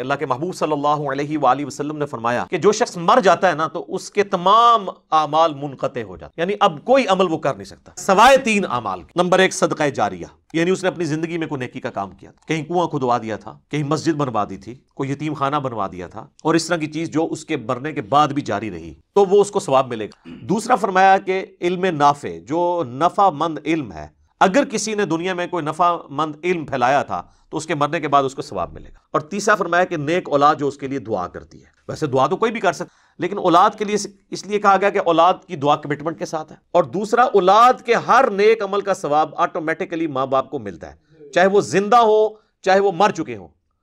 अल्लाह के महबूब सल्लल्लाहु अलैहि वाली वसल्लम ने फरमाया कि जो शख्स मर जाता है ना तो उसके तमाम अमाल मुनकते हो जाते यानी अब कोई अमल वो कर नहीं सकता सवाए तीन अमाल नंबर एक सदका जारिया यानी उसने अपनी जिंदगी में कोई नेकी का काम किया कहीं कुआं खुदवा दिया था कहीं मस्जिद बनवा दी थी कोई यतीम खाना बनवा दिया था और इस तरह की चीज जो उसके मरने के बाद भी जारी रही तो वो उसको स्वाब मिलेगा दूसरा फरमाया कि इल्म नाफे जो नफा मंद इल्म है अगर किसी ने दुनिया में कोई नफा मंद इल्म फैलाया था तो उसके मरने के बाद उसको सवाब मिलेगा और तीसरा फरमाया कि नेक औलाद जो उसके लिए दुआ करती है वैसे दुआ तो कोई भी कर सकता लेकिन औलाद के लिए इसलिए कहा गया कि औलाद की दुआ कमिटमेंट के साथ है और दूसरा औलाद के हर नेक अमल का स्वाब ऑटोमेटिकली माँ बाप को मिलता है चाहे वो जिंदा हो चाहे वो मर चुके हों